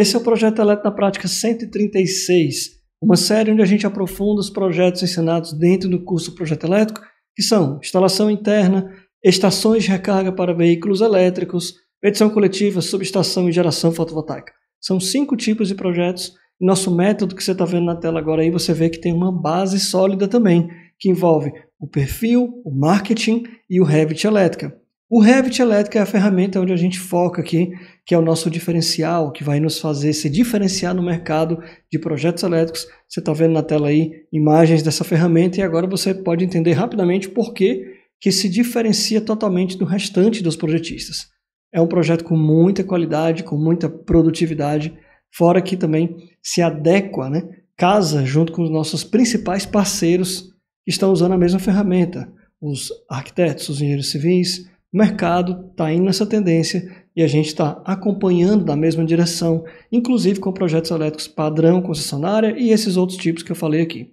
Esse é o Projeto Eletro na Prática 136, uma série onde a gente aprofunda os projetos ensinados dentro do curso Projeto Elétrico, que são instalação interna, estações de recarga para veículos elétricos, petição coletiva, subestação e geração fotovoltaica. São cinco tipos de projetos. E nosso método que você está vendo na tela agora aí, você vê que tem uma base sólida também, que envolve o perfil, o marketing e o Revit Elétrica. O Revit elétrico é a ferramenta onde a gente foca aqui, que é o nosso diferencial, que vai nos fazer se diferenciar no mercado de projetos elétricos. Você está vendo na tela aí imagens dessa ferramenta e agora você pode entender rapidamente por que, que se diferencia totalmente do restante dos projetistas. É um projeto com muita qualidade, com muita produtividade, fora que também se adequa, né? casa junto com os nossos principais parceiros que estão usando a mesma ferramenta, os arquitetos, os engenheiros civis, o mercado está indo nessa tendência e a gente está acompanhando da mesma direção, inclusive com projetos elétricos padrão concessionária e esses outros tipos que eu falei aqui.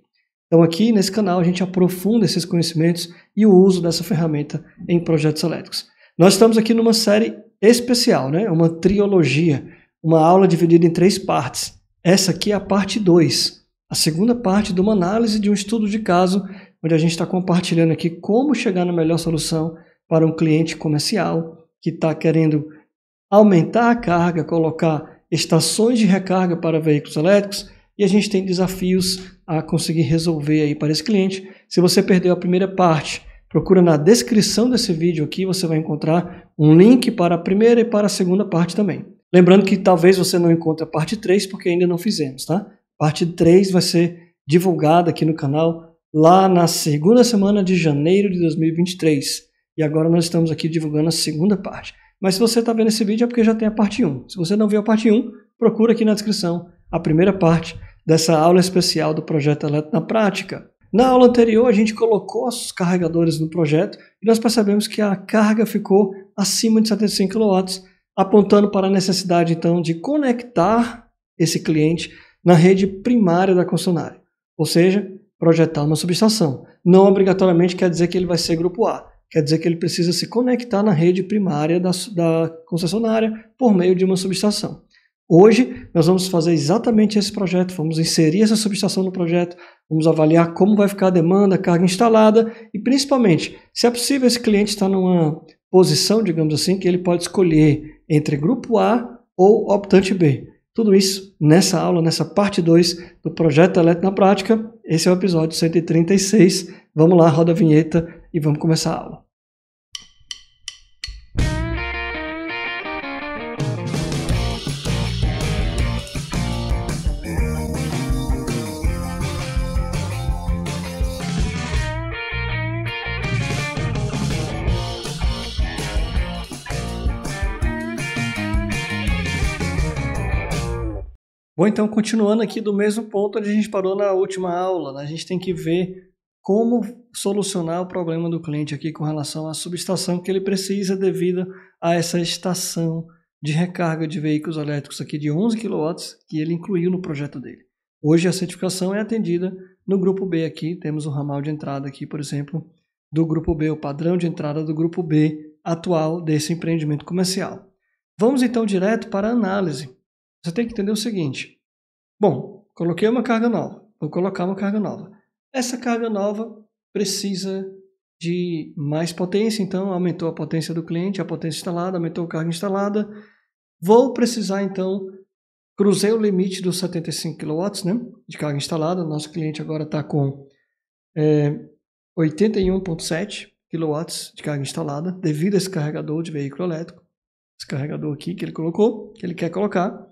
Então, aqui nesse canal, a gente aprofunda esses conhecimentos e o uso dessa ferramenta em projetos elétricos. Nós estamos aqui numa série especial, né? uma trilogia, uma aula dividida em três partes. Essa aqui é a parte 2, a segunda parte de uma análise de um estudo de caso, onde a gente está compartilhando aqui como chegar na melhor solução para um cliente comercial que está querendo aumentar a carga, colocar estações de recarga para veículos elétricos e a gente tem desafios a conseguir resolver aí para esse cliente. Se você perdeu a primeira parte, procura na descrição desse vídeo aqui, você vai encontrar um link para a primeira e para a segunda parte também. Lembrando que talvez você não encontre a parte 3 porque ainda não fizemos, tá? Parte 3 vai ser divulgada aqui no canal lá na segunda semana de janeiro de 2023. E agora nós estamos aqui divulgando a segunda parte. Mas se você está vendo esse vídeo é porque já tem a parte 1. Se você não viu a parte 1, procura aqui na descrição a primeira parte dessa aula especial do projeto Eletro na Prática. Na aula anterior, a gente colocou os carregadores no projeto e nós percebemos que a carga ficou acima de 75 kW, apontando para a necessidade, então, de conectar esse cliente na rede primária da concessionária, ou seja, projetar uma subestação. Não obrigatoriamente quer dizer que ele vai ser grupo A. Quer dizer que ele precisa se conectar na rede primária da, da concessionária por meio de uma subestação. Hoje, nós vamos fazer exatamente esse projeto, vamos inserir essa subestação no projeto, vamos avaliar como vai ficar a demanda, a carga instalada e, principalmente, se é possível, esse cliente estar numa posição, digamos assim, que ele pode escolher entre grupo A ou optante B. Tudo isso nessa aula, nessa parte 2 do projeto Eletro na Prática. Esse é o episódio 136. Vamos lá, roda a vinheta e vamos começar a aula. Bom, então, continuando aqui do mesmo ponto onde a gente parou na última aula, né? a gente tem que ver como solucionar o problema do cliente aqui com relação à subestação que ele precisa devido a essa estação de recarga de veículos elétricos aqui de 11 kW que ele incluiu no projeto dele. Hoje a certificação é atendida no grupo B aqui, temos o um ramal de entrada aqui, por exemplo, do grupo B, o padrão de entrada do grupo B atual desse empreendimento comercial. Vamos então direto para a análise. Você tem que entender o seguinte: bom, coloquei uma carga nova, vou colocar uma carga nova. Essa carga nova precisa de mais potência, então aumentou a potência do cliente, a potência instalada, aumentou a carga instalada. Vou precisar então cruzei o limite dos 75 kW né, de carga instalada. Nosso cliente agora está com é, 81,7 kW de carga instalada, devido a esse carregador de veículo elétrico, esse carregador aqui que ele colocou, que ele quer colocar.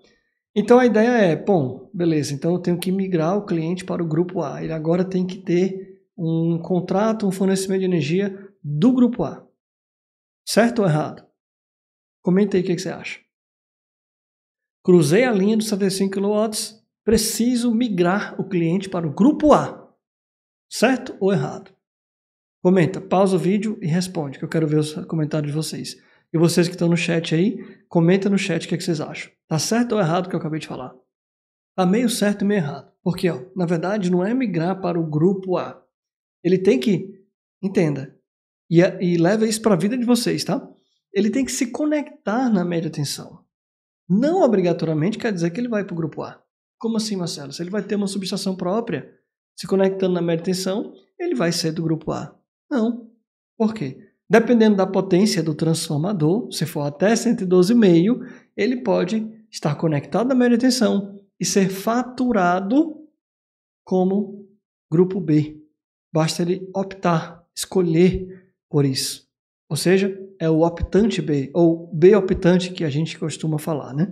Então a ideia é, bom, beleza, então eu tenho que migrar o cliente para o grupo A. Ele agora tem que ter um contrato, um fornecimento de energia do grupo A. Certo ou errado? Comenta aí o que, é que você acha. Cruzei a linha dos 75 kW, preciso migrar o cliente para o grupo A. Certo ou errado? Comenta, pausa o vídeo e responde, que eu quero ver os comentários de vocês. E vocês que estão no chat aí, comenta no chat o que, é que vocês acham. Tá certo ou errado o que eu acabei de falar? Tá meio certo e meio errado. Porque, ó, na verdade, não é migrar para o grupo A. Ele tem que, entenda, e, e leva isso para a vida de vocês, tá? Ele tem que se conectar na média tensão. Não obrigatoriamente quer dizer que ele vai para o grupo A. Como assim, Marcelo? Se ele vai ter uma subestação própria, se conectando na média tensão, ele vai ser do grupo A. Não. Por quê? Dependendo da potência do transformador, se for até 112,5, ele pode estar conectado à manutenção e ser faturado como grupo B. Basta ele optar, escolher por isso. Ou seja, é o optante B, ou B optante que a gente costuma falar, né?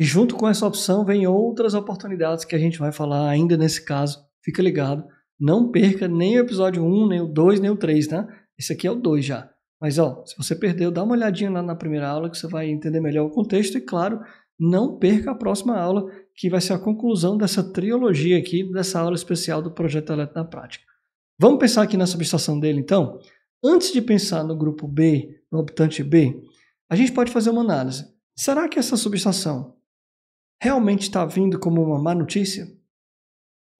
E junto com essa opção vem outras oportunidades que a gente vai falar ainda nesse caso. Fica ligado, não perca nem o episódio 1, nem o 2, nem o 3, tá? Esse aqui é o 2 já. Mas ó, se você perdeu, dá uma olhadinha lá na primeira aula que você vai entender melhor o contexto e, claro, não perca a próxima aula, que vai ser a conclusão dessa trilogia aqui, dessa aula especial do Projeto Eletro na Prática. Vamos pensar aqui na subestação dele, então? Antes de pensar no grupo B, no habitante B, a gente pode fazer uma análise. Será que essa subestação realmente está vindo como uma má notícia?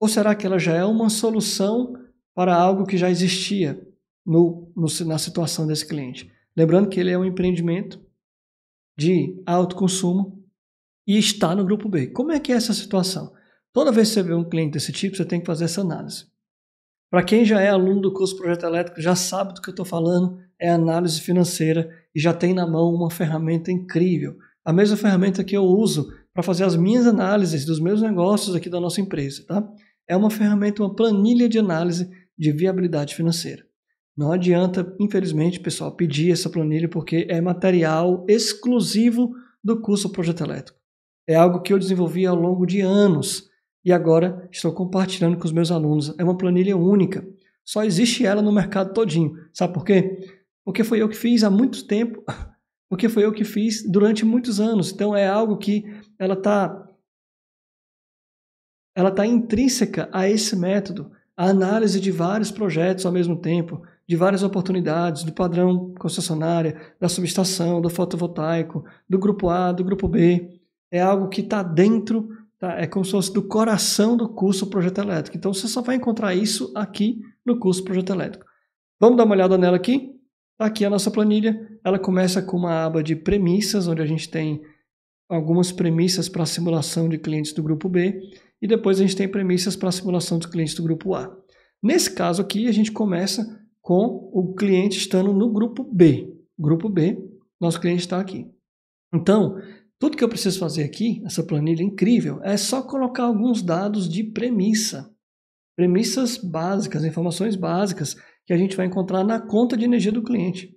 Ou será que ela já é uma solução para algo que já existia? no, no, na situação desse cliente. Lembrando que ele é um empreendimento de alto consumo e está no grupo B. Como é que é essa situação? Toda vez que você vê um cliente desse tipo, você tem que fazer essa análise. Para quem já é aluno do curso Projeto Elétrico, já sabe do que eu estou falando, é análise financeira e já tem na mão uma ferramenta incrível. A mesma ferramenta que eu uso para fazer as minhas análises dos meus negócios aqui da nossa empresa, tá? É uma ferramenta, uma planilha de análise de viabilidade financeira. Não adianta, infelizmente, pessoal, pedir essa planilha porque é material exclusivo do curso Projeto Elétrico. É algo que eu desenvolvi ao longo de anos e agora estou compartilhando com os meus alunos. É uma planilha única. Só existe ela no mercado todinho. Sabe por quê? Porque foi eu que fiz há muito tempo, porque foi eu que fiz durante muitos anos. Então é algo que ela está ela está intrínseca a esse método, a análise de vários projetos ao mesmo tempo, de várias oportunidades, do padrão concessionária, da subestação, do fotovoltaico, do grupo A, do grupo B. É algo que está dentro, tá? é como se fosse do coração do curso Projeto Elétrico. Então você só vai encontrar isso aqui no curso Projeto Elétrico. Vamos dar uma olhada nela aqui? Tá aqui a nossa planilha, ela começa com uma aba de premissas, onde a gente tem algumas premissas para simulação de clientes do grupo B e depois a gente tem premissas para simulação dos clientes do grupo A. Nesse caso aqui, a gente começa com o cliente estando no grupo B. Grupo B, nosso cliente está aqui. Então, tudo que eu preciso fazer aqui, essa planilha incrível, é só colocar alguns dados de premissa. Premissas básicas, informações básicas que a gente vai encontrar na conta de energia do cliente.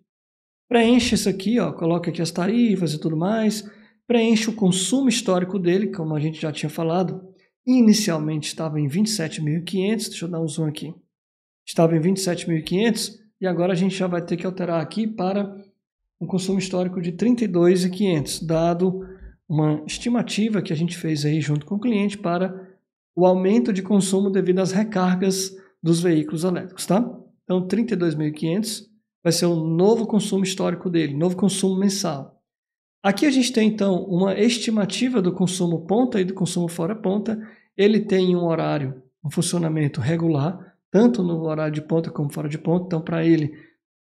Preenche isso aqui, ó, coloca aqui as tarifas e tudo mais. Preenche o consumo histórico dele, como a gente já tinha falado. Inicialmente estava em 27.500, deixa eu dar um zoom aqui estava em 27.500 e agora a gente já vai ter que alterar aqui para um consumo histórico de 32.500, dado uma estimativa que a gente fez aí junto com o cliente para o aumento de consumo devido às recargas dos veículos elétricos, tá? Então 32.500 vai ser o um novo consumo histórico dele, novo consumo mensal. Aqui a gente tem então uma estimativa do consumo ponta e do consumo fora ponta. Ele tem um horário, um funcionamento regular, tanto no horário de ponta como fora de ponta. Então, para ele,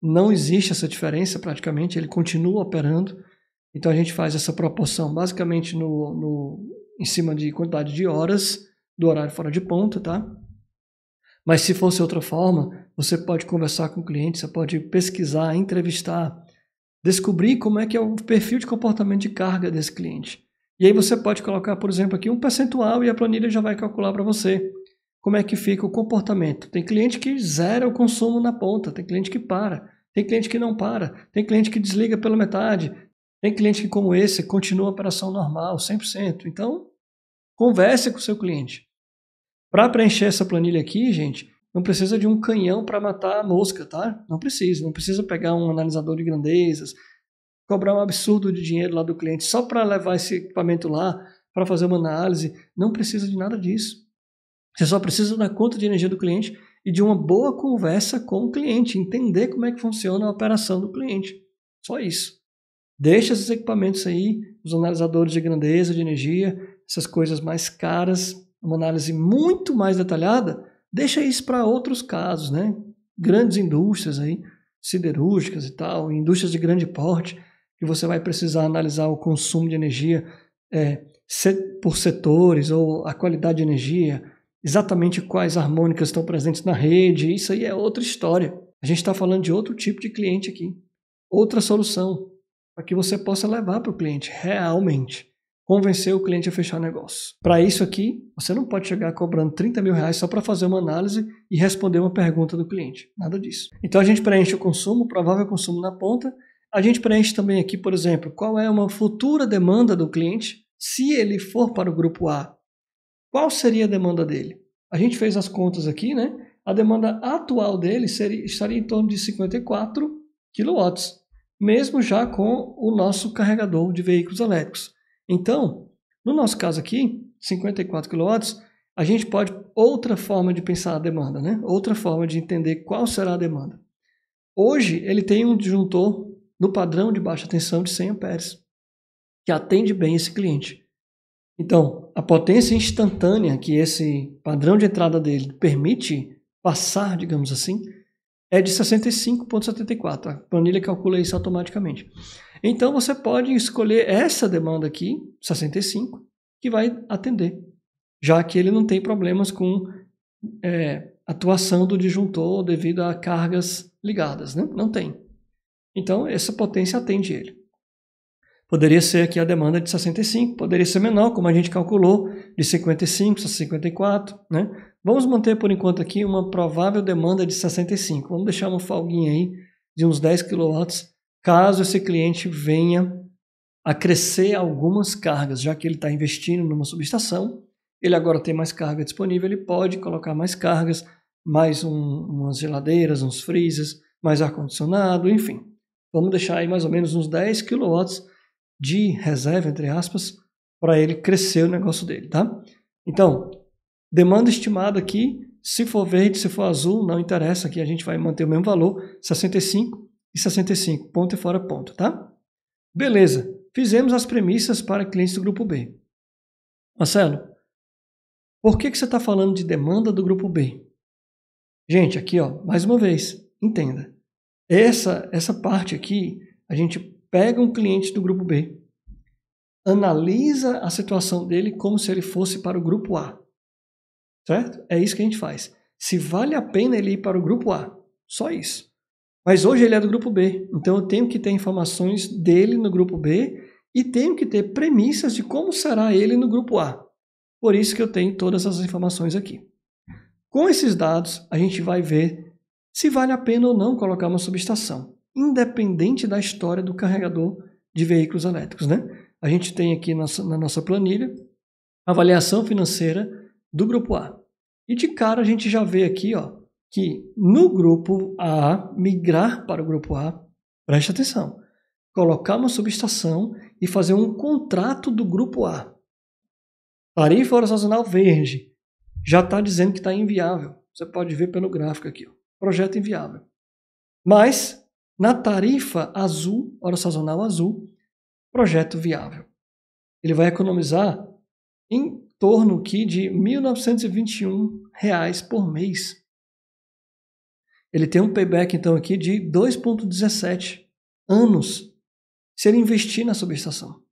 não existe essa diferença praticamente, ele continua operando. Então, a gente faz essa proporção basicamente no, no em cima de quantidade de horas do horário fora de ponta, tá? Mas se fosse outra forma, você pode conversar com o cliente, você pode pesquisar, entrevistar, descobrir como é que é o perfil de comportamento de carga desse cliente. E aí você pode colocar, por exemplo, aqui um percentual e a planilha já vai calcular para você como é que fica o comportamento. Tem cliente que zera o consumo na ponta, tem cliente que para, tem cliente que não para, tem cliente que desliga pela metade, tem cliente que, como esse, continua a operação normal, 100%. Então, converse com o seu cliente. Para preencher essa planilha aqui, gente, não precisa de um canhão para matar a mosca, tá? Não precisa. Não precisa pegar um analisador de grandezas, cobrar um absurdo de dinheiro lá do cliente só para levar esse equipamento lá, para fazer uma análise. Não precisa de nada disso. Você só precisa da conta de energia do cliente e de uma boa conversa com o cliente, entender como é que funciona a operação do cliente. Só isso. Deixa esses equipamentos aí, os analisadores de grandeza, de energia, essas coisas mais caras, uma análise muito mais detalhada, deixa isso para outros casos, né? Grandes indústrias aí, siderúrgicas e tal, indústrias de grande porte, que você vai precisar analisar o consumo de energia é, por setores ou a qualidade de energia, exatamente quais harmônicas estão presentes na rede, isso aí é outra história. A gente está falando de outro tipo de cliente aqui, outra solução para que você possa levar para o cliente realmente, convencer o cliente a fechar o negócio. Para isso aqui, você não pode chegar cobrando 30 mil reais só para fazer uma análise e responder uma pergunta do cliente, nada disso. Então a gente preenche o consumo, o provável consumo na ponta, a gente preenche também aqui, por exemplo, qual é uma futura demanda do cliente se ele for para o grupo A qual seria a demanda dele? A gente fez as contas aqui, né? A demanda atual dele seria, estaria em torno de 54 kW, mesmo já com o nosso carregador de veículos elétricos. Então, no nosso caso aqui, 54 kW, a gente pode outra forma de pensar a demanda, né? Outra forma de entender qual será a demanda. Hoje ele tem um disjuntor no padrão de baixa tensão de 100 amperes que atende bem esse cliente. Então, a potência instantânea que esse padrão de entrada dele permite passar, digamos assim, é de 65,74. A planilha calcula isso automaticamente. Então, você pode escolher essa demanda aqui, 65, que vai atender, já que ele não tem problemas com é, atuação do disjuntor devido a cargas ligadas, né? Não tem. Então, essa potência atende ele. Poderia ser aqui a demanda é de 65, poderia ser menor, como a gente calculou, de 55 a 54, né? Vamos manter por enquanto aqui uma provável demanda de 65. Vamos deixar uma folguinha aí de uns 10 kW, caso esse cliente venha a crescer algumas cargas, já que ele está investindo numa subestação, ele agora tem mais carga disponível, ele pode colocar mais cargas, mais um, umas geladeiras, uns freezers, mais ar-condicionado, enfim. Vamos deixar aí mais ou menos uns 10 kW de reserva, entre aspas, para ele crescer o negócio dele, tá? Então, demanda estimada aqui, se for verde, se for azul, não interessa, aqui a gente vai manter o mesmo valor, 65 e 65, ponto e fora ponto, tá? Beleza, fizemos as premissas para clientes do grupo B. Marcelo, por que, que você está falando de demanda do grupo B? Gente, aqui, ó, mais uma vez, entenda. Essa, essa parte aqui, a gente pega um cliente do grupo B, analisa a situação dele como se ele fosse para o grupo A. Certo? É isso que a gente faz. Se vale a pena ele ir para o grupo A, só isso. Mas hoje ele é do grupo B, então eu tenho que ter informações dele no grupo B e tenho que ter premissas de como será ele no grupo A. Por isso que eu tenho todas essas informações aqui. Com esses dados, a gente vai ver se vale a pena ou não colocar uma subestação independente da história do carregador de veículos elétricos. Né? A gente tem aqui na nossa planilha a avaliação financeira do grupo A. E de cara a gente já vê aqui ó, que no grupo A, migrar para o grupo A, preste atenção, colocar uma subestação e fazer um contrato do grupo A. Tarifa hora sazonal verde já está dizendo que está inviável. Você pode ver pelo gráfico aqui. Ó. Projeto inviável. Mas na tarifa azul, hora sazonal azul, projeto viável. Ele vai economizar em torno aqui de R$ 1.921 reais por mês. Ele tem um payback então aqui de 2.17 anos se ele investir na subestação.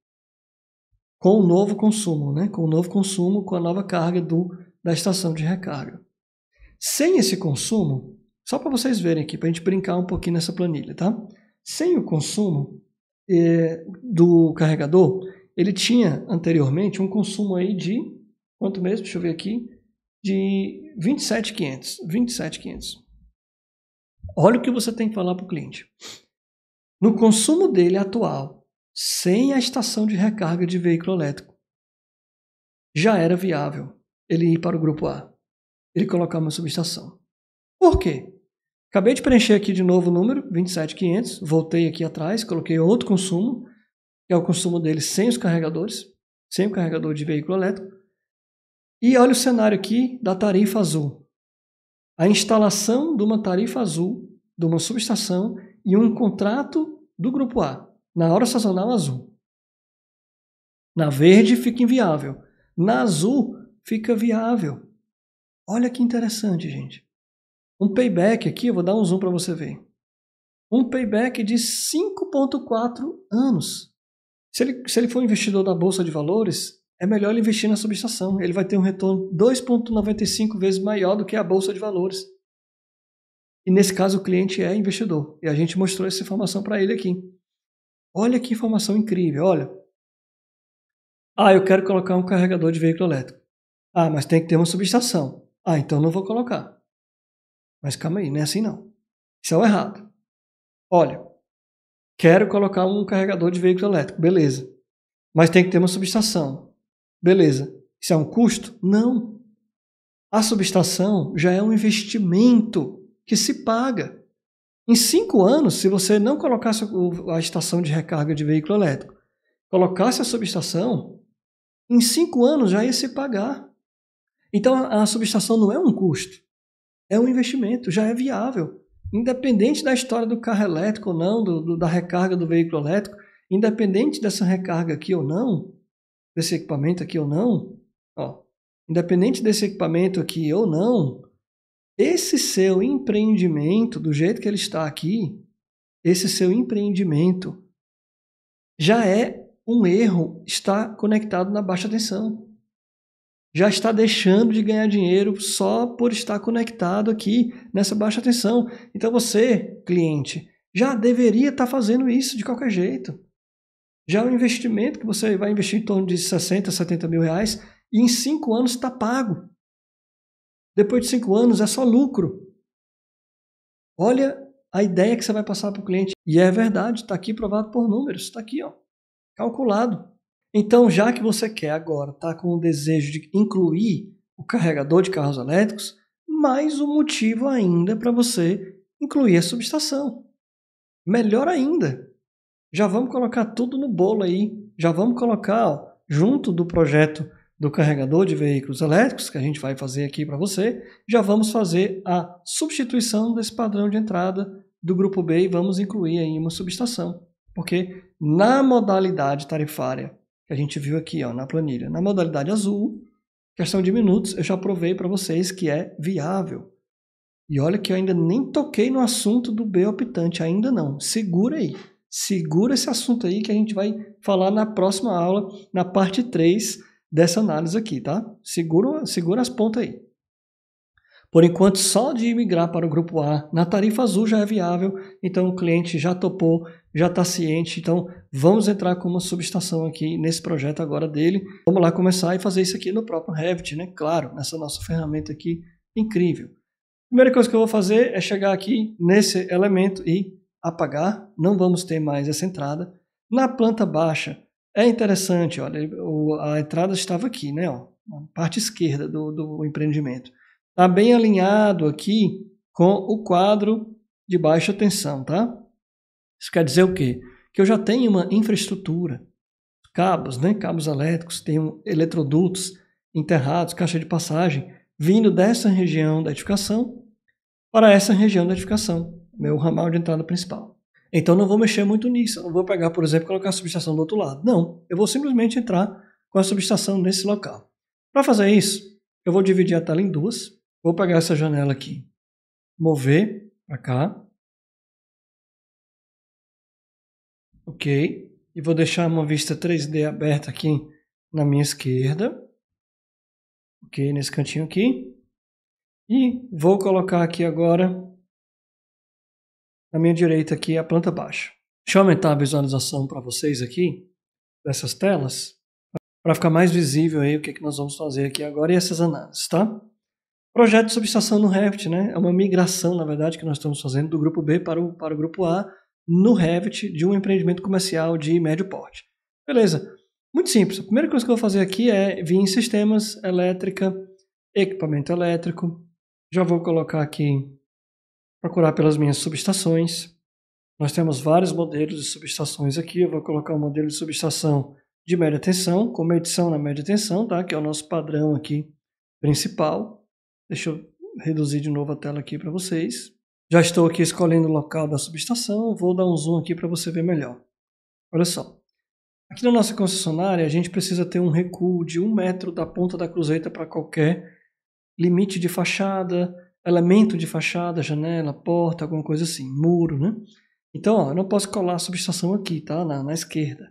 Com o novo consumo, né? Com o novo consumo, com a nova carga do da estação de recarga. Sem esse consumo, só para vocês verem aqui, para a gente brincar um pouquinho nessa planilha, tá? Sem o consumo é, do carregador, ele tinha anteriormente um consumo aí de, quanto mesmo? Deixa eu ver aqui, de 27,500. 27,500. Olha o que você tem que falar para o cliente. No consumo dele atual, sem a estação de recarga de veículo elétrico, já era viável ele ir para o grupo A, ele colocar uma subestação. Por quê? Acabei de preencher aqui de novo o número, 27,500. Voltei aqui atrás, coloquei outro consumo, que é o consumo dele sem os carregadores, sem o carregador de veículo elétrico. E olha o cenário aqui da tarifa azul. A instalação de uma tarifa azul, de uma subestação e um contrato do grupo A, na hora sazonal azul. Na verde fica inviável, na azul fica viável. Olha que interessante, gente. Um payback aqui, eu vou dar um zoom para você ver. Um payback de 5,4 anos. Se ele, se ele for investidor da Bolsa de Valores, é melhor ele investir na subestação. Ele vai ter um retorno 2,95 vezes maior do que a Bolsa de Valores. E nesse caso, o cliente é investidor. E a gente mostrou essa informação para ele aqui. Olha que informação incrível, olha. Ah, eu quero colocar um carregador de veículo elétrico. Ah, mas tem que ter uma subestação. Ah, então não vou colocar. Mas calma aí, não é assim não. Isso é o errado. Olha, quero colocar um carregador de veículo elétrico, beleza. Mas tem que ter uma subestação. Beleza. Isso é um custo? Não. A subestação já é um investimento que se paga. Em cinco anos, se você não colocasse a estação de recarga de veículo elétrico, colocasse a subestação, em cinco anos já ia se pagar. Então a subestação não é um custo é um investimento, já é viável. Independente da história do carro elétrico ou não, do, do, da recarga do veículo elétrico, independente dessa recarga aqui ou não, desse equipamento aqui ou não, ó, independente desse equipamento aqui ou não, esse seu empreendimento, do jeito que ele está aqui, esse seu empreendimento já é um erro estar conectado na baixa tensão já está deixando de ganhar dinheiro só por estar conectado aqui nessa baixa tensão. Então você, cliente, já deveria estar fazendo isso de qualquer jeito. Já o investimento que você vai investir em torno de 60, 70 mil reais e em cinco anos está pago. Depois de cinco anos é só lucro. Olha a ideia que você vai passar para o cliente. E é verdade, está aqui provado por números, está aqui, ó, calculado. Então, já que você quer agora, tá com o desejo de incluir o carregador de carros elétricos, mais um motivo ainda para você incluir a subestação. Melhor ainda, já vamos colocar tudo no bolo aí, já vamos colocar ó, junto do projeto do carregador de veículos elétricos que a gente vai fazer aqui para você, já vamos fazer a substituição desse padrão de entrada do grupo B e vamos incluir aí uma subestação, porque na modalidade tarifária que a gente viu aqui ó, na planilha. Na modalidade azul, questão de minutos, eu já provei para vocês que é viável. E olha que eu ainda nem toquei no assunto do B optante, ainda não. Segura aí. Segura esse assunto aí que a gente vai falar na próxima aula, na parte 3 dessa análise aqui, tá? Segura, segura as pontas aí. Por enquanto, só de migrar para o grupo A na tarifa azul já é viável, então o cliente já topou, já está ciente, então vamos entrar com uma subestação aqui nesse projeto agora dele. Vamos lá começar e fazer isso aqui no próprio Revit, né? Claro, nessa nossa ferramenta aqui incrível. Primeira coisa que eu vou fazer é chegar aqui nesse elemento e apagar, não vamos ter mais essa entrada. Na planta baixa, é interessante, olha, a entrada estava aqui, né? Ó, na parte esquerda do, do empreendimento. Está bem alinhado aqui com o quadro de baixa tensão, tá? Isso quer dizer o quê? Que eu já tenho uma infraestrutura, cabos, né? Cabos elétricos, tenho eletrodutos enterrados, caixa de passagem, vindo dessa região da edificação para essa região da edificação, meu ramal de entrada principal. Então não vou mexer muito nisso, não vou pegar, por exemplo, colocar a subestação do outro lado. Não, eu vou simplesmente entrar com a subestação nesse local. Para fazer isso, eu vou dividir a tela em duas. Vou pegar essa janela aqui, mover para cá. Ok. E vou deixar uma vista 3D aberta aqui na minha esquerda. Ok, nesse cantinho aqui. E vou colocar aqui agora, na minha direita aqui, a planta baixa. Deixa eu aumentar a visualização para vocês aqui, dessas telas, para ficar mais visível aí o que, é que nós vamos fazer aqui agora e essas análises, tá? Projeto de subestação no Revit, né? É uma migração, na verdade, que nós estamos fazendo do grupo B para o, para o grupo A no Revit de um empreendimento comercial de médio porte. Beleza. Muito simples. A primeira coisa que eu vou fazer aqui é vir em sistemas, elétrica, equipamento elétrico. Já vou colocar aqui, procurar pelas minhas subestações. Nós temos vários modelos de subestações aqui. Eu vou colocar o um modelo de subestação de média tensão, com medição na média tensão, tá? que é o nosso padrão aqui principal. Deixa eu reduzir de novo a tela aqui para vocês. Já estou aqui escolhendo o local da subestação, vou dar um zoom aqui para você ver melhor. Olha só. Aqui na nossa concessionária, a gente precisa ter um recuo de um metro da ponta da cruzeta para qualquer limite de fachada, elemento de fachada, janela, porta, alguma coisa assim, muro, né? Então, ó, eu não posso colar a subestação aqui, tá? Na, na esquerda.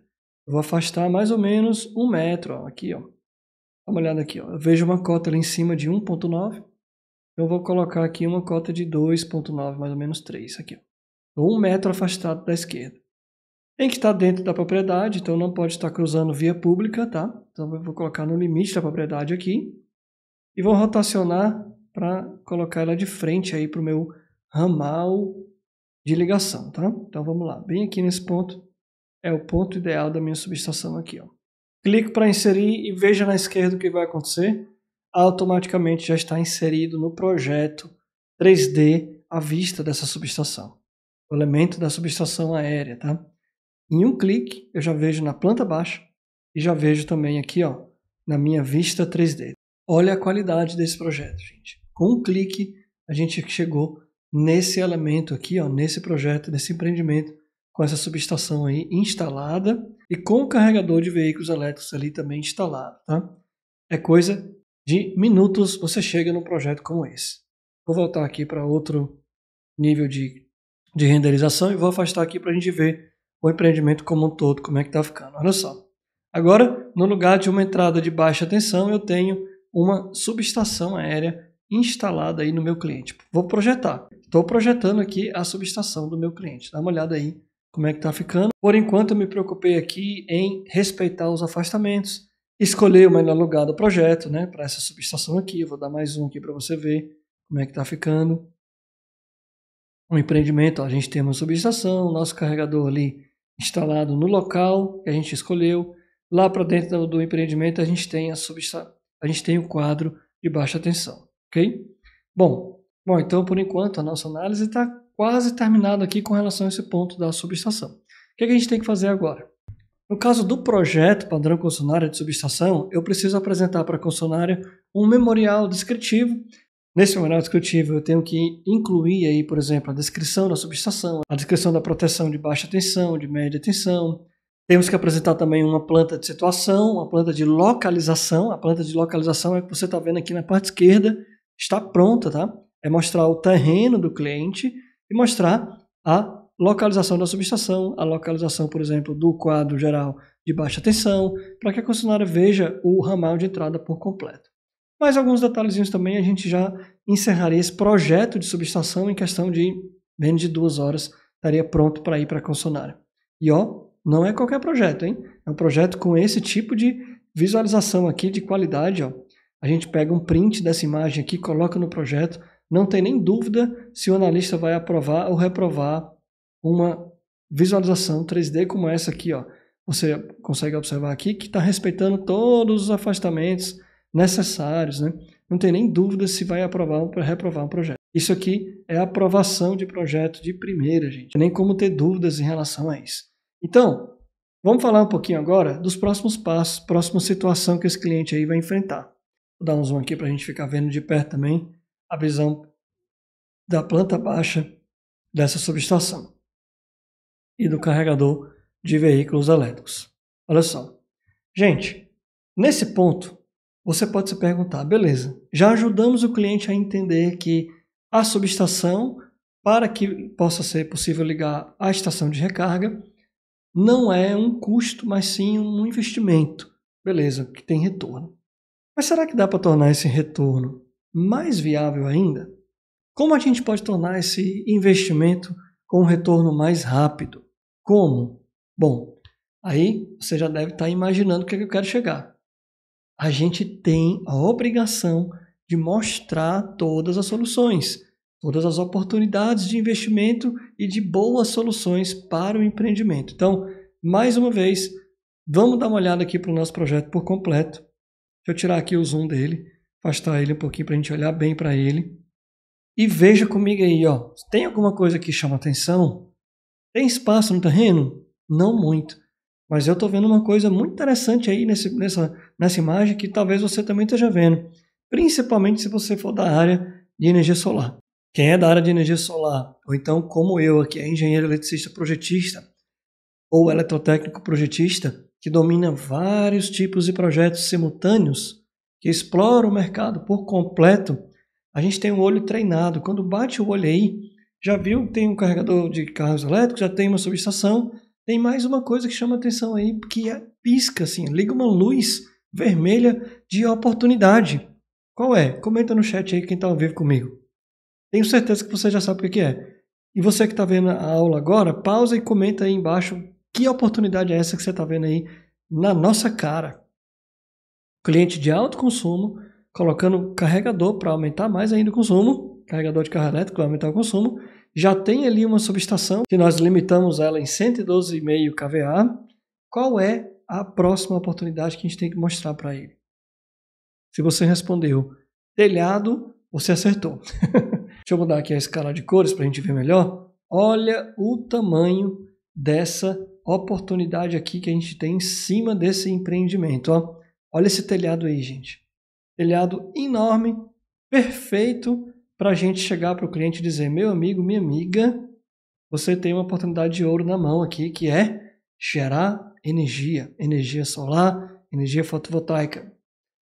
Eu vou afastar mais ou menos um metro, ó, aqui, ó. Dá uma olhada aqui, ó. eu vejo uma cota ali em cima de 1.9. Eu vou colocar aqui uma cota de 2.9, mais ou menos 3, aqui. Ó. um metro afastado da esquerda. Tem que estar tá dentro da propriedade, então não pode estar cruzando via pública, tá? Então eu vou colocar no limite da propriedade aqui. E vou rotacionar para colocar ela de frente aí para o meu ramal de ligação, tá? Então vamos lá, bem aqui nesse ponto, é o ponto ideal da minha subestação aqui, ó clique para inserir e veja na esquerda o que vai acontecer. Automaticamente já está inserido no projeto 3D a vista dessa subestação, o elemento da subestação aérea, tá? Em um clique eu já vejo na planta baixa e já vejo também aqui, ó, na minha vista 3D. Olha a qualidade desse projeto, gente. Com um clique a gente chegou nesse elemento aqui, ó, nesse projeto, nesse empreendimento, com essa subestação aí instalada e com o carregador de veículos elétricos ali também instalado. Tá? É coisa de minutos você chega num projeto como esse. Vou voltar aqui para outro nível de, de renderização e vou afastar aqui para a gente ver o empreendimento como um todo, como é que está ficando. Olha só. Agora, no lugar de uma entrada de baixa tensão, eu tenho uma subestação aérea instalada aí no meu cliente. Vou projetar. Estou projetando aqui a subestação do meu cliente. Dá uma olhada aí como é que está ficando. Por enquanto, eu me preocupei aqui em respeitar os afastamentos, escolher o melhor lugar do projeto, né, para essa subestação aqui. Eu vou dar mais um aqui para você ver como é que está ficando. Um empreendimento, a gente tem uma subestação, nosso carregador ali instalado no local que a gente escolheu. Lá para dentro do empreendimento a gente tem a subestação, a gente tem o quadro de baixa tensão, ok? Bom, bom então por enquanto a nossa análise está quase terminado aqui com relação a esse ponto da subestação. O que, é que a gente tem que fazer agora? No caso do projeto padrão concessionária de subestação, eu preciso apresentar para a concessionária um memorial descritivo. Nesse memorial descritivo, eu tenho que incluir aí, por exemplo, a descrição da subestação, a descrição da proteção de baixa tensão, de média tensão. Temos que apresentar também uma planta de situação, uma planta de localização. A planta de localização é que você está vendo aqui na parte esquerda, está pronta, tá? É mostrar o terreno do cliente e mostrar a localização da subestação, a localização, por exemplo, do quadro geral de baixa tensão, para que a concessionária veja o ramal de entrada por completo. Mais alguns detalhezinhos também, a gente já encerraria esse projeto de subestação em questão de menos de duas horas, estaria pronto para ir para a concessionária. E ó, não é qualquer projeto, hein? É um projeto com esse tipo de visualização aqui de qualidade, ó. A gente pega um print dessa imagem aqui, coloca no projeto, não tem nem dúvida se o analista vai aprovar ou reprovar uma visualização 3D como essa aqui, ó. Você consegue observar aqui que está respeitando todos os afastamentos necessários, né? Não tem nem dúvida se vai aprovar ou reprovar um projeto. Isso aqui é aprovação de projeto de primeira, gente. Nem como ter dúvidas em relação a isso. Então, vamos falar um pouquinho agora dos próximos passos, próxima situação que esse cliente aí vai enfrentar. Vou dar um zoom aqui para a gente ficar vendo de perto também a visão da planta baixa dessa subestação e do carregador de veículos elétricos. Olha só. Gente, nesse ponto, você pode se perguntar: beleza, já ajudamos o cliente a entender que a subestação, para que possa ser possível ligar a estação de recarga, não é um custo, mas sim um investimento. Beleza, que tem retorno. Mas será que dá para tornar esse retorno mais viável ainda? Como a gente pode tornar esse investimento com um retorno mais rápido? Como? Bom, aí você já deve estar imaginando o que, é que eu quero chegar. A gente tem a obrigação de mostrar todas as soluções, todas as oportunidades de investimento e de boas soluções para o empreendimento. Então, mais uma vez, vamos dar uma olhada aqui para o nosso projeto por completo. Deixa eu tirar aqui o zoom dele afastar ele um pouquinho para a gente olhar bem para ele. E veja comigo aí, ó. Tem alguma coisa que chama atenção? Tem espaço no terreno? Não muito. Mas eu estou vendo uma coisa muito interessante aí nesse, nessa, nessa imagem que talvez você também esteja vendo. Principalmente se você for da área de energia solar. Quem é da área de energia solar, ou então como eu aqui, é engenheiro eletricista projetista, ou eletrotécnico projetista, que domina vários tipos de projetos simultâneos, que explora o mercado por completo, a gente tem um olho treinado. Quando bate o olho aí, já viu que tem um carregador de carros elétricos, já tem uma subestação, tem mais uma coisa que chama atenção aí, que é pisca assim, liga uma luz vermelha de oportunidade. Qual é? Comenta no chat aí quem está ao vivo comigo. Tenho certeza que você já sabe o que é. E você que está vendo a aula agora, pausa e comenta aí embaixo que oportunidade é essa que você está vendo aí na nossa cara cliente de alto consumo, colocando carregador para aumentar mais ainda o consumo, carregador de carro elétrico para aumentar o consumo, já tem ali uma subestação que nós limitamos ela em 112,5 kVA. Qual é a próxima oportunidade que a gente tem que mostrar para ele? Se você respondeu telhado, você acertou. Deixa eu mudar aqui a escala de cores para a gente ver melhor. Olha o tamanho dessa oportunidade aqui que a gente tem em cima desse empreendimento. Ó. Olha esse telhado aí, gente. Telhado enorme, perfeito para a gente chegar para o cliente e dizer: meu amigo, minha amiga, você tem uma oportunidade de ouro na mão aqui, que é gerar energia, energia solar, energia fotovoltaica.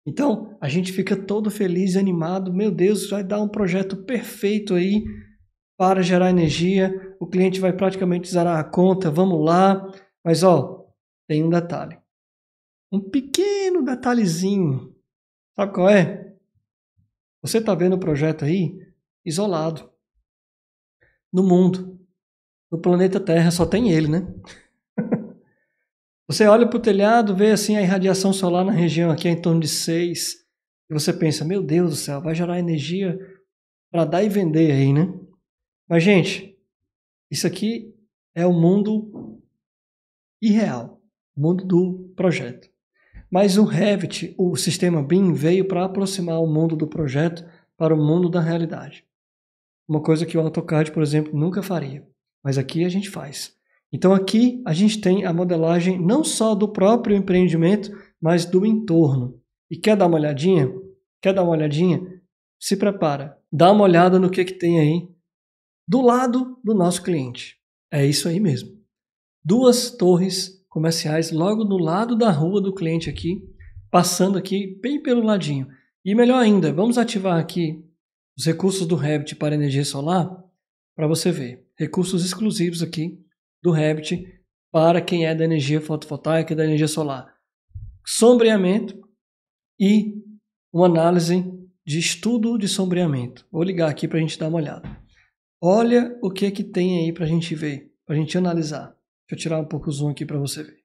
Então, a gente fica todo feliz, e animado, meu Deus, vai dar um projeto perfeito aí para gerar energia, o cliente vai praticamente zerar a conta, vamos lá. Mas ó, tem um detalhe um pequeno detalhezinho. Sabe qual é? Você está vendo o projeto aí isolado. No mundo. No planeta Terra só tem ele, né? você olha para o telhado, vê assim a irradiação solar na região aqui é em torno de 6. E você pensa, meu Deus do céu, vai gerar energia para dar e vender aí, né? Mas, gente, isso aqui é o mundo irreal, o mundo do projeto. Mas o Revit, o sistema BIM, veio para aproximar o mundo do projeto para o mundo da realidade. Uma coisa que o AutoCAD, por exemplo, nunca faria. Mas aqui a gente faz. Então aqui a gente tem a modelagem não só do próprio empreendimento, mas do entorno. E quer dar uma olhadinha? Quer dar uma olhadinha? Se prepara. Dá uma olhada no que, que tem aí do lado do nosso cliente. É isso aí mesmo. Duas torres comerciais logo do lado da rua do cliente aqui, passando aqui bem pelo ladinho. E melhor ainda, vamos ativar aqui os recursos do Revit para energia solar para você ver. Recursos exclusivos aqui do Revit para quem é da energia fotovoltaica e da energia solar. Sombreamento e uma análise de estudo de sombreamento. Vou ligar aqui para a gente dar uma olhada. Olha o que, que tem aí para a gente ver, para a gente analisar. Deixa eu tirar um pouco o zoom aqui para você ver.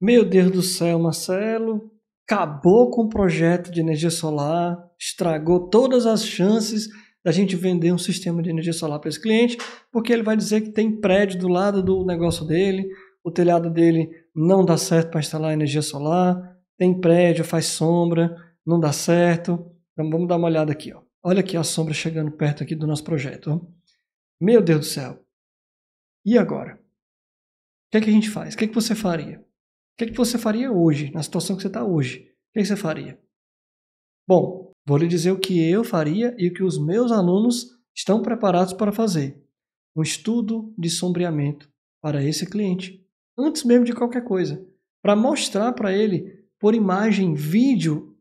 Meu Deus do céu, Marcelo, acabou com o projeto de energia solar, estragou todas as chances da gente vender um sistema de energia solar para esse cliente, porque ele vai dizer que tem prédio do lado do negócio dele, o telhado dele não dá certo para instalar energia solar, tem prédio, faz sombra, não dá certo. Então vamos dar uma olhada aqui, ó. Olha aqui a sombra chegando perto aqui do nosso projeto. Ó. Meu Deus do céu. E agora? que é que a gente faz? O que é que você faria? O que é que você faria hoje, na situação que você está hoje? O que é que você faria? Bom, vou lhe dizer o que eu faria e o que os meus alunos estão preparados para fazer. Um estudo de sombreamento para esse cliente, antes mesmo de qualquer coisa, para mostrar para ele, por imagem, vídeo,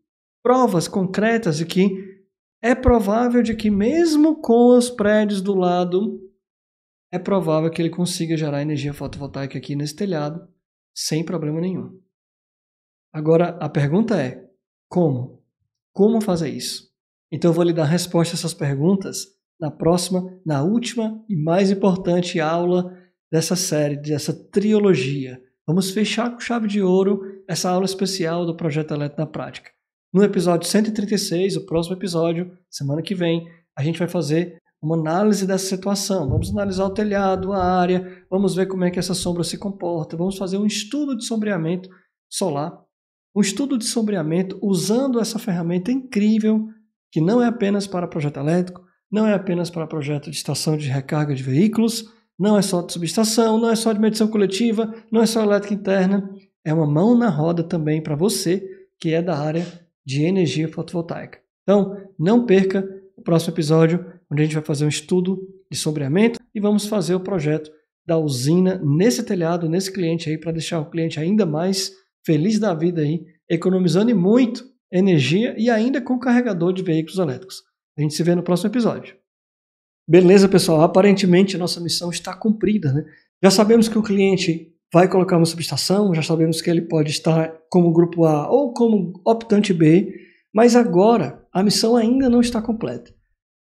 provas concretas de que é provável de que mesmo com os prédios do lado é provável que ele consiga gerar energia fotovoltaica aqui nesse telhado sem problema nenhum. Agora, a pergunta é: como? Como fazer isso? Então, eu vou lhe dar resposta a essas perguntas na próxima, na última e mais importante aula dessa série, dessa trilogia. Vamos fechar com chave de ouro essa aula especial do Projeto Eletro na Prática. No episódio 136, o próximo episódio, semana que vem, a gente vai fazer uma análise dessa situação. Vamos analisar o telhado, a área, vamos ver como é que essa sombra se comporta, vamos fazer um estudo de sombreamento solar, um estudo de sombreamento usando essa ferramenta incrível que não é apenas para projeto elétrico, não é apenas para projeto de estação de recarga de veículos, não é só de subestação, não é só de medição coletiva, não é só elétrica interna, é uma mão na roda também para você que é da área de energia fotovoltaica. Então, não perca o próximo episódio onde a gente vai fazer um estudo de sombreamento e vamos fazer o projeto da usina nesse telhado, nesse cliente aí, para deixar o cliente ainda mais feliz da vida aí, economizando e muito energia e ainda com carregador de veículos elétricos. A gente se vê no próximo episódio. Beleza, pessoal? Aparentemente nossa missão está cumprida, né? Já sabemos que o cliente vai colocar uma subestação, já sabemos que ele pode estar como grupo A ou como optante B, mas agora a missão ainda não está completa.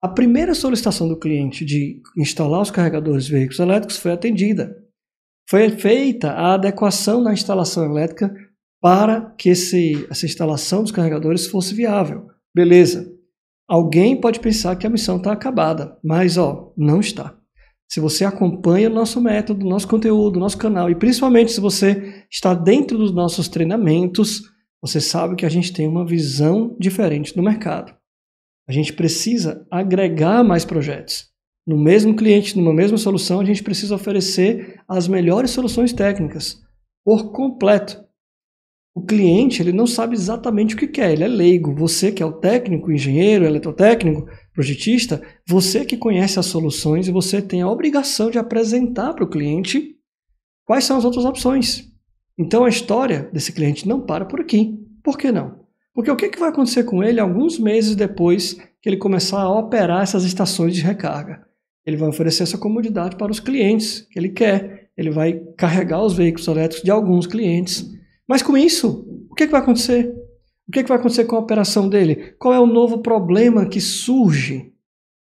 A primeira solicitação do cliente de instalar os carregadores de veículos elétricos foi atendida. Foi feita a adequação da instalação elétrica para que esse, essa instalação dos carregadores fosse viável. Beleza. Alguém pode pensar que a missão está acabada, mas ó, não está. Se você acompanha o nosso método, nosso conteúdo, nosso canal e principalmente se você está dentro dos nossos treinamentos, você sabe que a gente tem uma visão diferente do mercado. A gente precisa agregar mais projetos. No mesmo cliente, numa mesma solução, a gente precisa oferecer as melhores soluções técnicas por completo. O cliente ele não sabe exatamente o que quer, ele é leigo. Você que é o técnico, engenheiro, eletrotécnico, projetista, você que conhece as soluções e você tem a obrigação de apresentar para o cliente quais são as outras opções. Então a história desse cliente não para por aqui. Por que não? Porque o que, é que vai acontecer com ele alguns meses depois que ele começar a operar essas estações de recarga? Ele vai oferecer essa comodidade para os clientes que ele quer. Ele vai carregar os veículos elétricos de alguns clientes. Mas com isso, o que, é que vai acontecer? O que, é que vai acontecer com a operação dele? Qual é o novo problema que surge,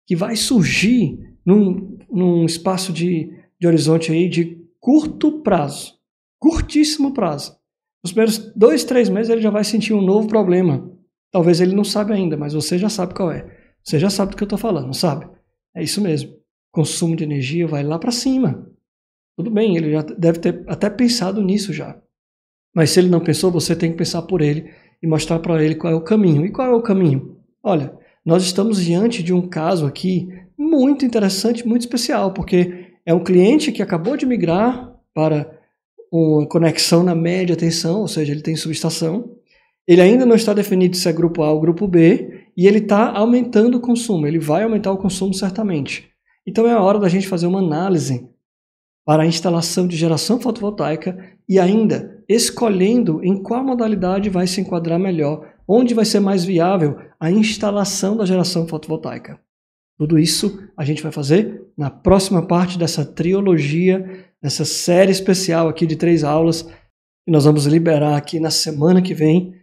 que vai surgir num, num espaço de, de horizonte aí de curto prazo, curtíssimo prazo? Nos primeiros dois, três meses ele já vai sentir um novo problema. Talvez ele não saiba ainda, mas você já sabe qual é. Você já sabe do que eu estou falando, sabe? É isso mesmo. Consumo de energia vai lá para cima. Tudo bem, ele já deve ter até pensado nisso já. Mas se ele não pensou, você tem que pensar por ele e mostrar para ele qual é o caminho. E qual é o caminho? Olha, nós estamos diante de um caso aqui muito interessante, muito especial, porque é um cliente que acabou de migrar para uma conexão na média tensão, ou seja, ele tem subestação. Ele ainda não está definido se é grupo A ou grupo B, e ele está aumentando o consumo, ele vai aumentar o consumo certamente. Então é a hora da gente fazer uma análise para a instalação de geração fotovoltaica e ainda escolhendo em qual modalidade vai se enquadrar melhor, onde vai ser mais viável a instalação da geração fotovoltaica. Tudo isso a gente vai fazer na próxima parte dessa trilogia nessa série especial aqui de três aulas que nós vamos liberar aqui na semana que vem,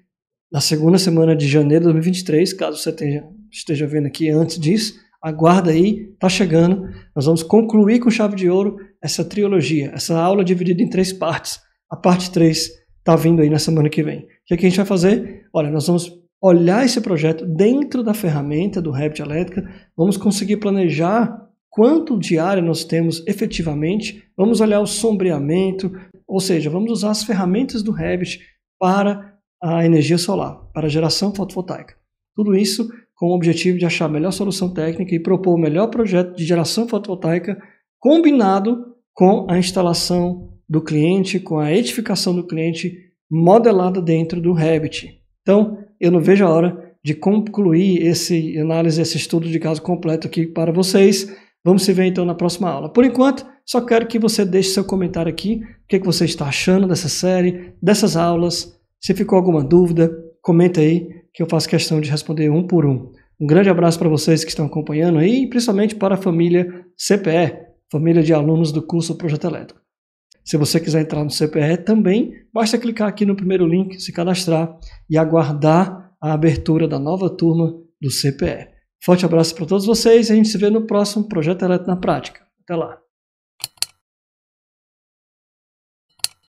na segunda semana de janeiro de 2023, caso você tenha, esteja vendo aqui antes disso, aguarda aí, tá chegando. Nós vamos concluir com chave de ouro essa trilogia, essa aula dividida em três partes. A parte 3 tá vindo aí na semana que vem. O que, é que a gente vai fazer? Olha, nós vamos olhar esse projeto dentro da ferramenta do Rapid Elétrica, vamos conseguir planejar quanto de área nós temos efetivamente, vamos olhar o sombreamento, ou seja, vamos usar as ferramentas do Revit para a energia solar, para a geração fotovoltaica. Tudo isso com o objetivo de achar a melhor solução técnica e propor o melhor projeto de geração fotovoltaica combinado com a instalação do cliente, com a edificação do cliente modelada dentro do Revit. Então, eu não vejo a hora de concluir esse análise, esse estudo de caso completo aqui para vocês Vamos se ver então na próxima aula. Por enquanto, só quero que você deixe seu comentário aqui, o que, é que você está achando dessa série, dessas aulas. Se ficou alguma dúvida, comenta aí que eu faço questão de responder um por um. Um grande abraço para vocês que estão acompanhando aí, principalmente para a família CPE, família de alunos do curso Projeto Elétrico. Se você quiser entrar no CPE também, basta clicar aqui no primeiro link, se cadastrar e aguardar a abertura da nova turma do CPE. Forte abraço para todos vocês. A gente se vê no próximo Projeto Elétrico na Prática. Até lá.